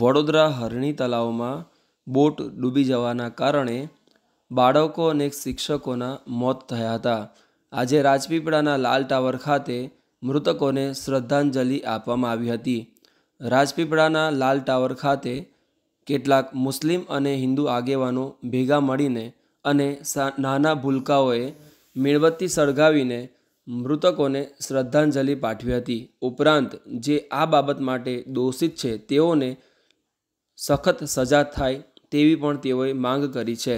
વડોદરા હરણી તળાવમાં બોટ ડૂબી જવાના કારણે બાળકો અને શિક્ષકોના મોત થયા હતા આજે રાજપીપળાના લાલ ટાવર ખાતે મૃતકોને શ્રદ્ધાંજલિ આપવામાં આવી હતી રાજપીપળાના લાલ ટાવર ખાતે કેટલાક મુસ્લિમ અને હિન્દુ આગેવાનો ભેગા મળીને અને નાના ભૂલકાઓએ મીણબત્તી સળગાવીને મૃતકોને શ્રદ્ધાંજલિ પાઠવી હતી ઉપરાંત જે આ બાબત માટે દોષિત છે તેઓને સખત સજા થાય તેવી પણ તેઓએ માંગ કરી છે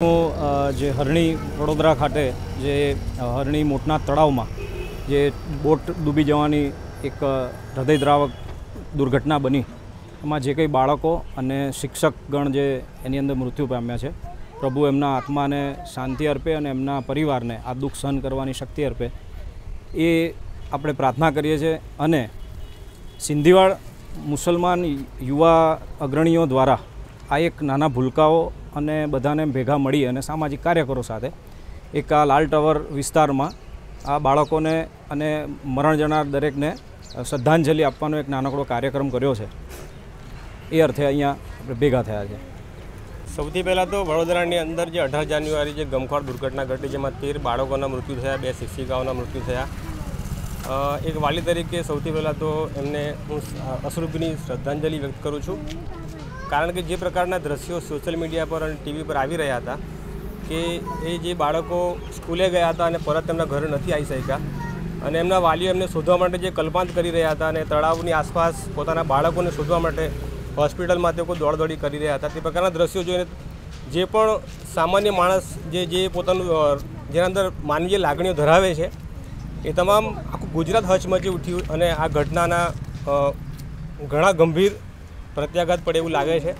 જે હરણી વડોદરા ખાતે જે હરણી મોટના તળાવમાં જે બોટ ડૂબી જવાની એક હૃદયદ્રાવક દુર્ઘટના બની એમાં જે કંઈ બાળકો અને શિક્ષકગણ જે એની અંદર મૃત્યુ પામ્યા છે પ્રભુ એમના આત્માને શાંતિ અર્પે અને એમના પરિવારને આ દુઃખ સહન કરવાની શક્તિ અર્પે એ આપણે પ્રાર્થના કરીએ છીએ અને સિંધીવાડ મુસલમાન યુવા અગ્રણીઓ દ્વારા આ એક નાના ભૂલકાઓ અને બધાને ભેગા મળી અને સામાજિક કાર્યકરો સાથે એક આ લાલ ટાવર વિસ્તારમાં આ બાળકોને અને મરણ જનાર દરેકને શ્રદ્ધાંજલિ આપવાનો એક નાનકડો કાર્યક્રમ કર્યો છે એ અર્થે અહીંયા આપણે ભેગા થયા છે સૌથી પહેલાં તો વડોદરાની અંદર જે અઢાર જાન્યુઆરી જે ગમખ્વાર દુર્ઘટના ઘટી જેમાં તેર બાળકોના મૃત્યુ થયા બે શિક્ષિકાઓના મૃત્યુ થયા એક વાલી તરીકે સૌથી પહેલાં તો એમને હું અસરૂપીની શ્રદ્ધાંજલિ વ્યક્ત કરું છું કારણ કે જે પ્રકારના દ્રશ્યો સોશિયલ મીડિયા પર અને ટીવી પર આવી રહ્યા હતા કે એ જે બાળકો સ્કૂલે ગયા હતા અને પરત એમના ઘરે નથી આવી શક્યા અને એમના વાલીઓ એમને શોધવા માટે જે કલ્પાંત કરી રહ્યા હતા અને તળાવની આસપાસ પોતાના બાળકોને શોધવા માટે હોસ્પિટલમાં તેઓ લોકો દોડદોડી કરી રહ્યા હતા તે પ્રકારના દ્રશ્યો જોઈને જે પણ સામાન્ય માણસ જે જે પોતાનું જેના અંદર માનવીય લાગણીઓ ધરાવે છે એ તમામ આખું ગુજરાત હચમચી ઉઠ્યું અને આ ઘટનાના ઘણા ગંભીર પ્રત્યાઘાત પડે એવું લાગે છે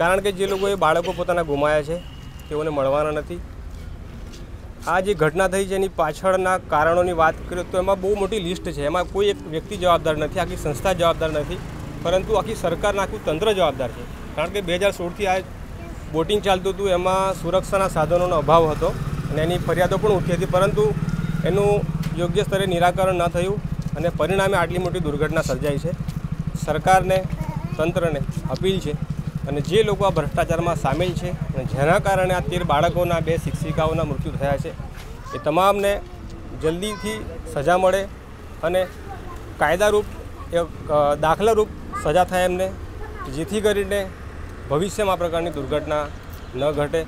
કારણ કે જે લોકોએ બાળકો પોતાના ગુમાયા છે તેઓને મળવાના નથી આ જે ઘટના થઈ છે એની પાછળના કારણોની વાત કરીએ તો એમાં બહુ મોટી લિસ્ટ છે એમાં કોઈ એક વ્યક્તિ જવાબદાર નથી આખી સંસ્થા જવાબદાર નથી પરંતુ આખી સરકારના આખું તંત્ર જવાબદાર છે કારણ કે બે હજાર સોળથી આ બોટિંગ ચાલતું હતું એમાં સુરક્ષાના સાધનોનો અભાવ હતો અને એની ફરિયાદો પણ ઉઠી હતી પરંતુ એનું યોગ્ય સ્તરે નિરાકરણ ન થયું અને પરિણામે આટલી મોટી દુર્ઘટના સર્જાઈ છે સરકારને તંત્રને અપીલ છે અને જે લોકો આ ભ્રષ્ટાચારમાં સામેલ છે અને જેના કારણે આ તેર બાળકોના બે શિક્ષિકાઓના મૃત્યુ થયા છે એ તમામને જલ્દીથી સજા મળે અને કાયદારૂપ દાખલારૂપ સજા થાય એમને જેથી કરીને ભવિષ્યમાં આ પ્રકારની દુર્ઘટના ન ઘટે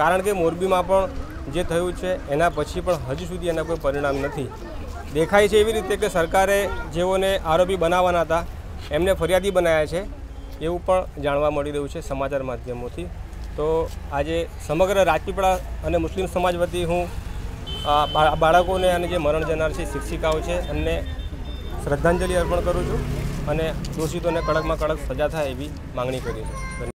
કારણ કે મોરબીમાં પણ જે થયું છે એના પછી પણ હજુ સુધી એના કોઈ પરિણામ નથી દેખાય છે એવી રીતે કે સરકારે જેઓને આરોપી બનાવવાના હતા એમને ફરિયાદી બનાવ્યા છે એવું પણ જાણવા મળી રહ્યું છે સમાચાર માધ્યમોથી તો આજે સમગ્ર રાજપીપળા અને મુસ્લિમ સમાજ વતી હું બાળકોને અને જે મરણ જનાર છે શિક્ષિકાઓ છે એમને શ્રદ્ધાંજલિ અર્પણ કરું છું અને દોષિતોને કડકમાં કડક સજા થાય એવી માંગણી કરી છે